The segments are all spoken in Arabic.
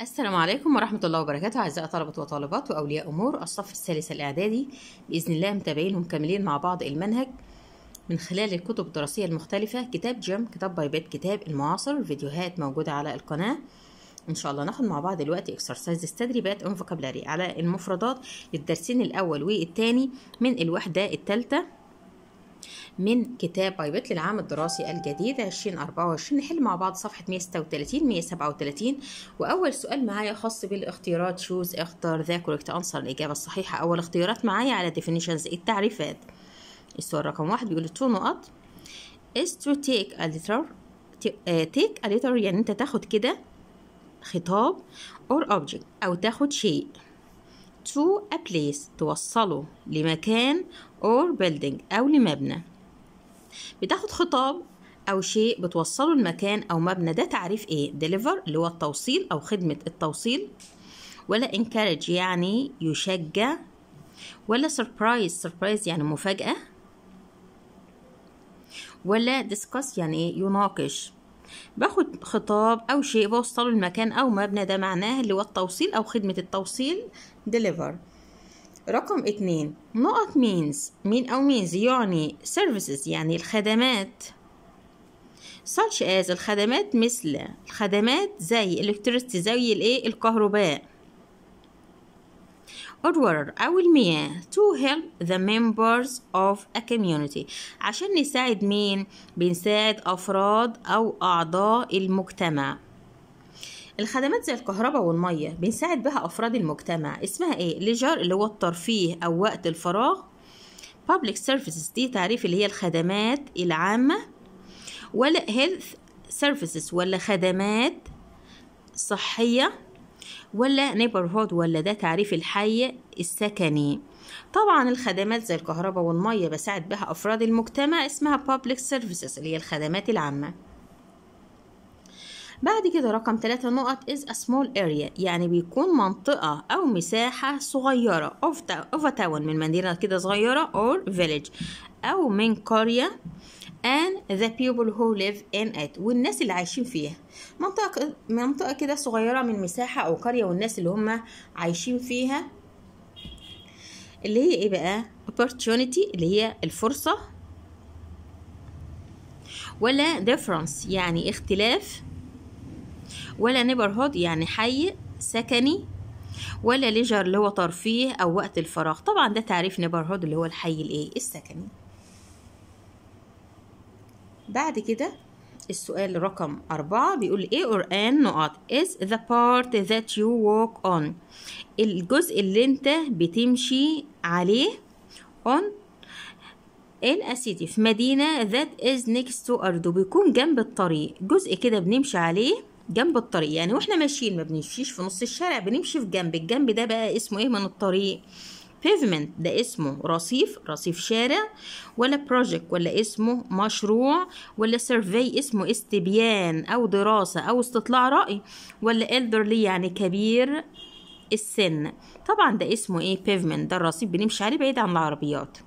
السلام عليكم ورحمة الله وبركاته أعزائي طلبة وطالبات وأولياء أمور الصف الثالث الإعدادي بإذن الله متابعين ومكملين مع بعض المنهج من خلال الكتب الدراسية المختلفة كتاب جيم كتاب باي بيت كتاب المعاصر فيديوهات موجودة على القناة إن شاء الله ناخد مع بعض دلوقتي إكسرسايز تدريبات أون فوكابلاري على المفردات للدرسين الأول والتاني من الوحدة التالتة من كتاب بايبت للعام الدراسي الجديد 2024 نحل مع بعض صفحة 136 137 وأول سؤال معايا خاص بالاختيارات شوز اختار ذا كوريكت أنصر الإجابة الصحيحة أول اختيارات معايا على definitions إيه التعريفات السؤال رقم واحد بيقول تو نقط is to take a letter آه، take a letter يعني أنت تاخد كده خطاب or object أو تاخد شيء to a place توصله لمكان or building أو لمبنى بتاخد خطاب أو شيء بتوصله لمكان أو مبنى ده تعريف إيه؟ deliver اللي هو التوصيل أو خدمة التوصيل ولا encourage يعني يشجع ولا surprise surprise يعني مفاجأة ولا discuss يعني إيه؟ يناقش باخد خطاب او شيء بوصله المكان او مبنى ده معناه اللي هو التوصيل او خدمة التوصيل deliver رقم اتنين نقط means مين او means يعني services يعني الخدمات such as الخدمات مثل الخدمات زي electricity زي الايه الكهرباء water أو المياه to help the members of a community عشان نساعد مين؟ بنساعد أفراد أو أعضاء المجتمع الخدمات زي الكهرباء والمية بنساعد بها أفراد المجتمع اسمها إيه؟ لجار اللي هو الترفيه أو وقت الفراغ public services دي تعريف اللي هي الخدمات العامة ولا health services ولا خدمات صحية ولا نيبرهود ولا ده تعريف الحي السكني طبعا الخدمات زي الكهرباء والمية بساعد بها أفراد المجتمع اسمها public services اللي هي الخدمات العامة بعد كده رقم ثلاثة نقط is a small area يعني بيكون منطقة أو مساحة صغيرة of a town من مدينة كده صغيرة or village أو من قرية and the people who live in it والناس اللي عايشين فيها منطقة منطقة كده صغيرة من مساحة أو قرية والناس اللي هم عايشين فيها اللي هي إيه بقى opportunity اللي هي الفرصة ولا difference يعني اختلاف ولا neighborhood يعني حي سكني ولا ليجر اللي هو ترفيه أو وقت الفراغ طبعا ده تعريف neighborhood اللي هو الحي الايه السكني بعد كده السؤال رقم أربعة بيقول A or N نقط is the part that you walk on الجزء اللي انت بتمشي عليه on in a city في مدينة that is next to أرض بيكون جنب الطريق جزء كده بنمشي عليه جنب الطريق يعني واحنا ماشيين ما بنمشيش في نص الشارع بنمشي في جنب الجنب ده بقى اسمه ايه من الطريق بيفمنت ده اسمه رصيف رصيف شارع ولا بروجكت ولا اسمه مشروع ولا سيرفي اسمه استبيان او دراسه او استطلاع راي ولا elderly يعني كبير السن طبعا ده اسمه ايه بيفمنت ده الرصيف بنمشي عليه بعيد عن العربيات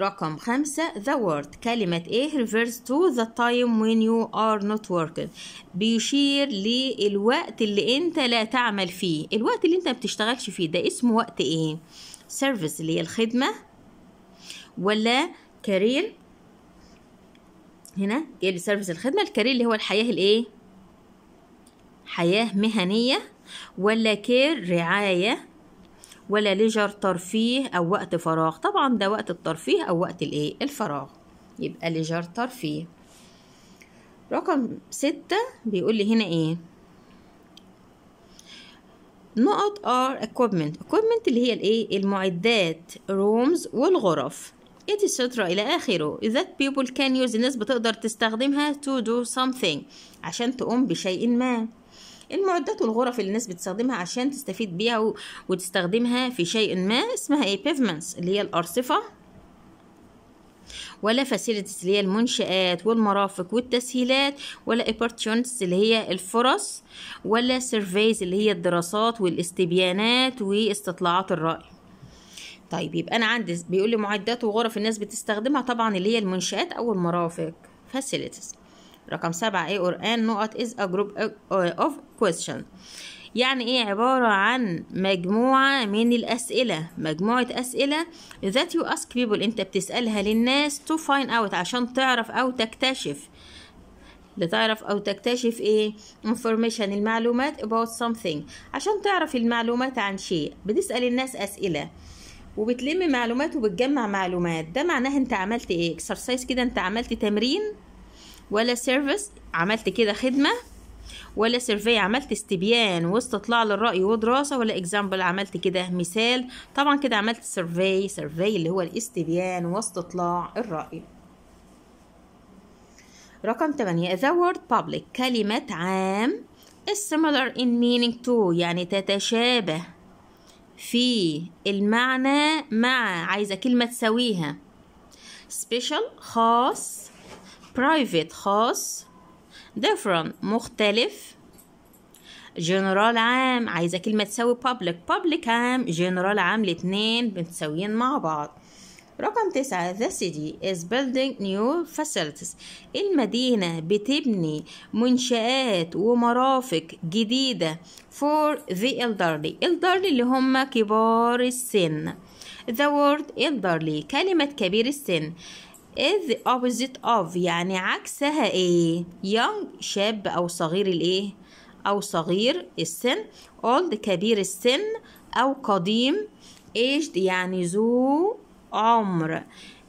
رقم خمسة the word كلمة ايه refers to the time when you are not working بيشير للوقت اللي انت لا تعمل فيه الوقت اللي انت بتشتغلش فيه ده اسمه وقت ايه service اللي هي الخدمة ولا كارير هنا اللي سيرفيس الخدمة الكارير اللي هو الحياة الايه حياة مهنية ولا كير رعاية ولا ليجر ترفيه أو وقت فراغ طبعا ده وقت الترفيه أو وقت الإيه الفراغ يبقى ليجر ترفيه رقم ستة بيقول لي هنا إيه نقط are equipment equipment اللي هي الايه المعدات rooms والغرف etc الى اخره that people can use الناس بتقدر تستخدمها to do something عشان تقوم بشيء ما المعدات والغرف اللي الناس بتستخدمها عشان تستفيد بيها وتستخدمها في شيء ما اسمها ايه بيفمنتس اللي هي الارصفه ولا فاسيلتيز اللي هي المنشآت والمرافق والتسهيلات ولا opportunities اللي هي الفرص ولا سيرفيز اللي هي الدراسات والاستبيانات واستطلاعات الرأي طيب يبقى انا عندي بيقول لي معدات وغرف الناس بتستخدمها طبعا اللي هي المنشآت او المرافق فاسيلتيز رقم سبعة A or N نقط is a group of questions يعني ايه عبارة عن مجموعة من الأسئلة مجموعة أسئلة that you ask people انت بتسألها للناس to find out عشان تعرف أو تكتشف لتعرف أو تكتشف إيه information المعلومات about something عشان تعرف المعلومات عن شيء بتسأل الناس أسئلة وبتلم معلومات وبتجمع معلومات ده معناه انت عملت ايه اكسرسايز كده انت عملت تمرين ولا سيرفيس عملت كده خدمة ولا سيرفي عملت استبيان واستطلاع للرأي ودراسة ولا اكزامبل عملت كده مثال طبعا كده عملت سيرفي سيرفي اللي هو الاستبيان واستطلاع الرأي رقم 8 the word public كلمة عام is similar in meaning to يعني تتشابه في المعنى مع عايزة كلمة تساويها special خاص private خاص different مختلف general عام عايزة كلمة تساوي public public عام general عام الاتنين متساويين مع بعض رقم تسعة the city is building new facilities المدينة بتبني منشآت ومرافق جديدة for the elderly elderly اللي هم كبار السن the word elderly كلمة كبير السن is the opposite of يعني عكسها ايه young شاب او صغير الايه او صغير السن old كبير السن او قديم aged يعني ذو عمر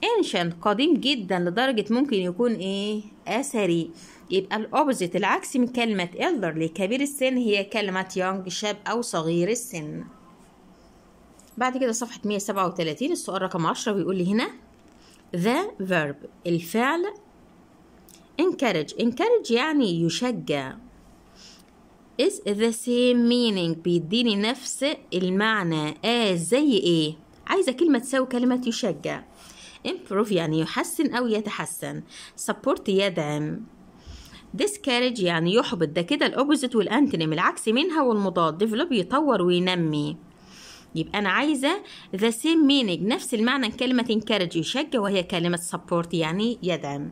ancient قديم جدا لدرجة ممكن يكون ايه اثري يبقى الاوبزيت العكس من كلمة elderly كبير السن هي كلمة young شاب او صغير السن بعد كده صفحة 137 السؤال رقم 10 بيقول لي هنا the verb الفعل encourage encourage يعني يشجع is the same meaning بيديني نفس المعنى as زي ايه عايزة كلمة تساوي كلمة يشجع improve يعني يحسن أو يتحسن support يدعم discourage يعني يحبط ده كده الأوبوزيت والأنتنم العكس منها والمضاد develop يطور وينمي يبقى انا عايزه the same meaning نفس المعنى كلمه encourage يشجع وهي كلمه support يعني يدعم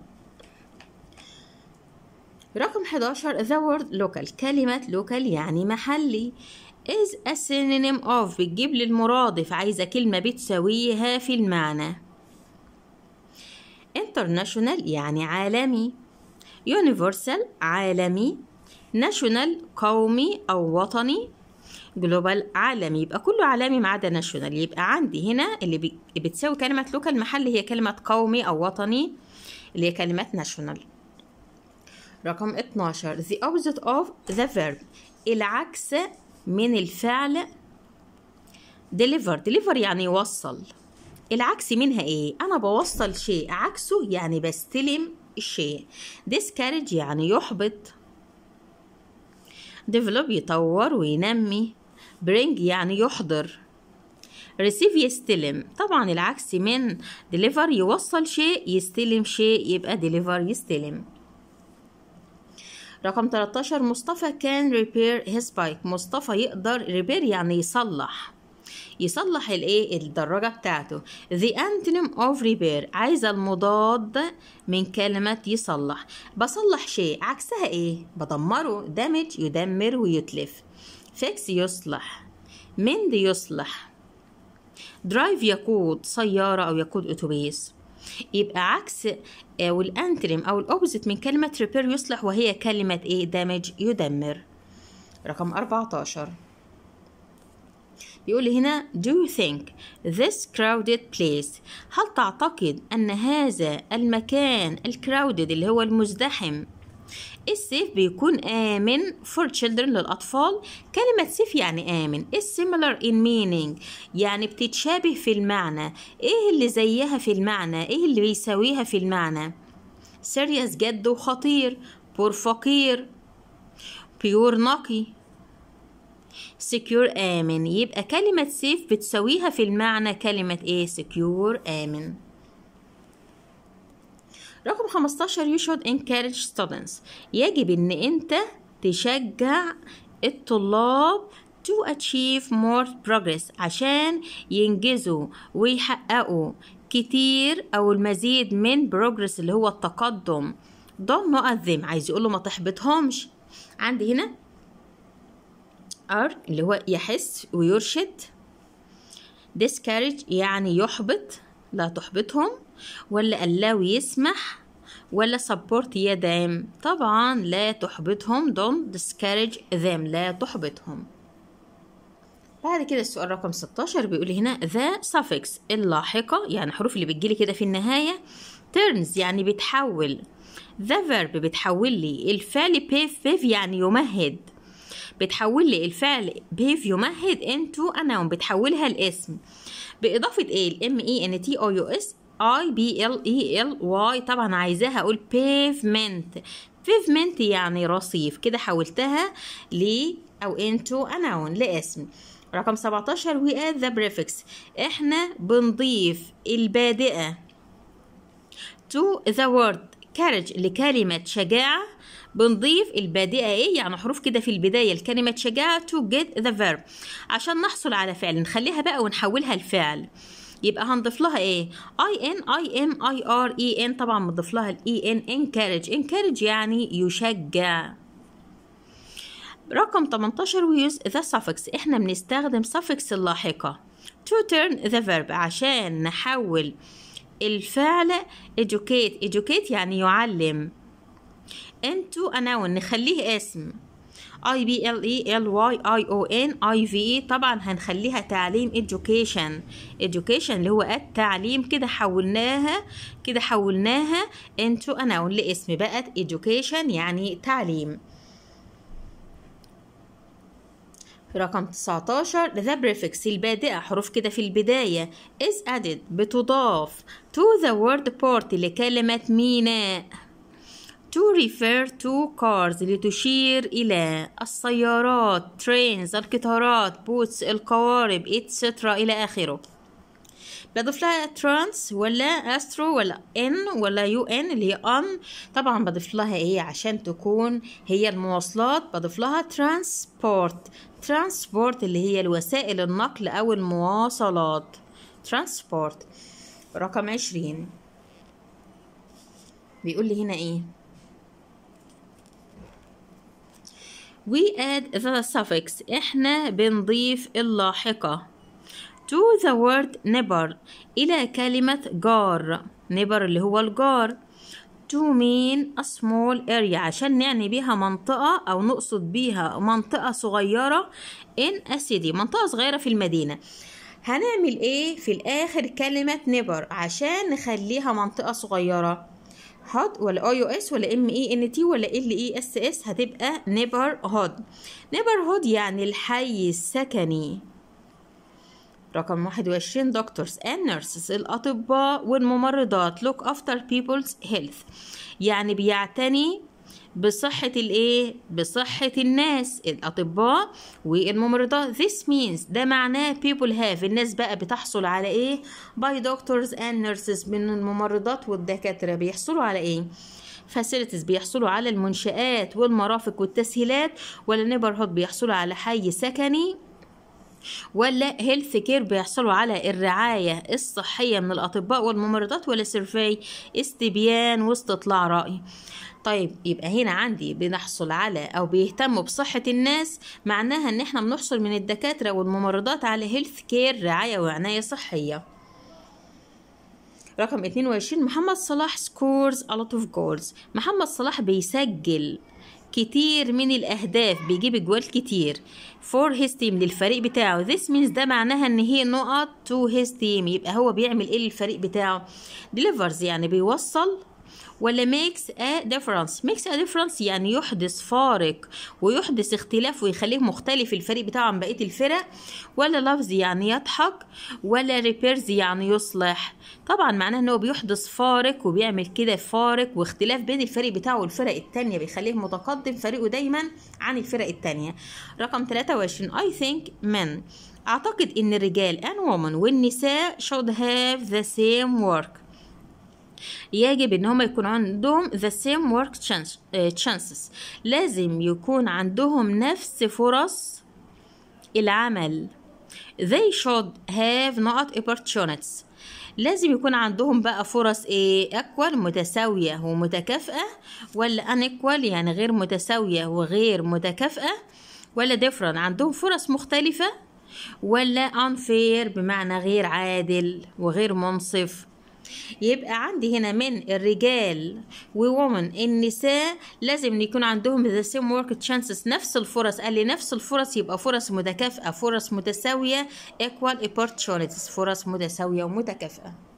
رقم 11 the word local كلمة local يعني محلي is a synonym of بتجيب لي المرادف عايزة كلمة بتساويها في المعنى international يعني عالمي universal عالمي national قومي أو وطني جلوبال عالمي يبقى كله عالمي ما عدا ناشونال يبقى عندي هنا اللي بتساوي كلمة لوكال محل هي كلمة قومي أو وطني اللي هي كلمة ناشونال رقم 12 the opposite of the verb العكس من الفعل deliver deliver يعني يوصل العكس منها ايه انا بوصل شيء عكسه يعني بستلم الشيء discourage يعني يحبط develop يطور وينمي bring يعني يحضر receive يستلم طبعا العكس من deliver يوصل شيء يستلم شيء يبقى deliver يستلم رقم 13 مصطفى كان repair his bike مصطفى يقدر repair يعني يصلح يصلح الايه الدراجة بتاعته the antonym of repair عايزة المضاد من كلمة يصلح بصلح شيء عكسها ايه بدمره damage يدمر ويتلف fix يصلح mend يصلح درايف يقود سيارة أو يقود أتوبيس يبقى عكس آه، أو أو الأوبزيت من كلمة ريبير يصلح وهي كلمة إيه دامج يدمر رقم 14 يقول لي هنا do you think this crowded place هل تعتقد أن هذا المكان الكراودد اللي هو المزدحم السيف بيكون آمن for children للأطفال كلمة سيف يعني آمن is similar in meaning يعني بتتشابه في المعنى إيه اللي زيها في المعنى إيه اللي بيساويها في المعنى serious جد وخطير بور فقير بيور نقي سكيور آمن يبقى كلمة سيف بتساويها في المعنى كلمة ايه سكيور آمن رقم 15 you should encourage students يجب ان انت تشجع الطلاب to achieve more progress عشان ينجزوا ويحققوا كتير او المزيد من progress اللي هو التقدم ضم مؤذم عايز يقول له ما تحبطهمش عندي هنا ار اللي هو يحس ويرشد discourage يعني يحبط لا تحبطهم ولا الاو يسمح ولا support يدعم طبعا لا تحبطهم don't discourage them لا تحبطهم بعد كده السؤال رقم 16 بيقول هنا the suffix اللاحقة يعني الحروف اللي بتجيلي كده في النهاية turns يعني بتحول the verb بتحول لي الفعل بيف بيف يعني يمهد بتحول لي الفعل behave يمهد into a noun بتحولها لاسم بإضافة إيه ال m e n t o u s I B L E L Y طبعا عايزاها أقول pavement pavement يعني رصيف كده حولتها ل أو into a noun لاسم رقم 17 we add the prefix احنا بنضيف البادئة to the word courage لكلمة شجاعة بنضيف البادئه ايه يعني حروف كده في البدايه لكلمه شجاعة to get the verb عشان نحصل على فعل نخليها بقى ونحولها لفعل يبقى هنضيف لها ايه I ان I ام I ار E ان طبعا بنضيف لها E N encourage encourage يعني يشجع رقم 18 ويوز ذا suffix احنا بنستخدم suffix اللاحقة to turn the verb عشان نحول الفعل educate educate يعني يعلم into a noun نخليه اسم I B L E L Y I O N I V -E. طبعا هنخليها تعليم education education اللي هو التعليم كده حولناها كده حولناها into a noun لاسم بقت education يعني تعليم رقم 19 the prefix البادئة حروف كده في البداية is added بتضاف to the word part لكلمة ميناء to refer to cars لتشير إلى السيارات trains القطارات boots القوارب etc إلى آخره بضيف لها ترانس ولا استرو ولا ان ولا يو ان اللي هي ان طبعا بضيف لها إيه عشان تكون هي المواصلات بضيف لها ترانسبورت ترانسبورت اللي هي الوسائل النقل او المواصلات ترانسبورت رقم عشرين بيقول لي هنا ايه We add the suffix إحنا بنضيف اللاحقة to the word neighbor إلى كلمة جار neighbor اللي هو الجار to mean a small area عشان نعني بيها منطقة أو نقصد بيها منطقة صغيرة in a city منطقة صغيرة في المدينة هنعمل إيه في الآخر كلمة neighbor عشان نخليها منطقة صغيرة هاد ولا اي او اس ولا ام اي ان تي ولا ال اي اس اس هتبقى نيبر هود نيبر هود يعني الحي السكني رقم 21 دكتورز اند نيرسز الاطباء والممرضات لوك افتر بيبلز هيلث يعني بيعتني بصحة الايه بصحة الناس الاطباء والممرضات this means ده معناه people have الناس بقى بتحصل على ايه by doctors and nurses من الممرضات والدكاترة بيحصلوا على ايه فاسيلتيز بيحصلوا على المنشآت والمرافق والتسهيلات ولا نيبرهود بيحصلوا على حي سكني ولا هيلث كير بيحصلوا على الرعاية الصحية من الأطباء والممرضات ولا سيرفي استبيان واستطلاع رأي طيب يبقى هنا عندي بنحصل على او بيهتموا بصحه الناس معناها ان احنا بنحصل من الدكاتره والممرضات على هيلث كير رعايه وعنايه صحيه رقم 22 محمد صلاح سكورز a lot of goals محمد صلاح بيسجل كتير من الأهداف بيجيب أجوال كتير فور his team للفريق بتاعه this means ده معناها إن هي نقط to his team يبقى هو بيعمل إيه للفريق بتاعه delivers يعني بيوصل ولا makes a difference makes a difference يعني يحدث فارق ويحدث اختلاف ويخليه مختلف الفريق بتاعه عن بقية الفرق ولا loves يعني يضحك ولا repairs يعني يصلح طبعا معناه ان هو بيحدث فارق وبيعمل كده فارق واختلاف بين الفريق بتاعه والفرق التانية بيخليه متقدم فريقه دايما عن الفرق التانية رقم 23 I think men أعتقد إن الرجال and women والنساء should have the same work يجب ان هم يكون عندهم the same work آه، chances لازم يكون عندهم نفس فرص العمل they should have not opportunities لازم يكون عندهم بقى فرص ايه اكوال متساويه ومتكافئه ولا انكوال يعني غير متساويه وغير متكافئه ولا ديفرن عندهم فرص مختلفه ولا unfair بمعنى غير عادل وغير منصف يبقى عندي هنا من الرجال وومن النساء لازم يكون عندهم ذا سيم ورك تشانسز نفس الفرص قال لي نفس الفرص يبقى فرص متكافئه فرص متساويه equal opportunities فرص متساويه ومتكافئه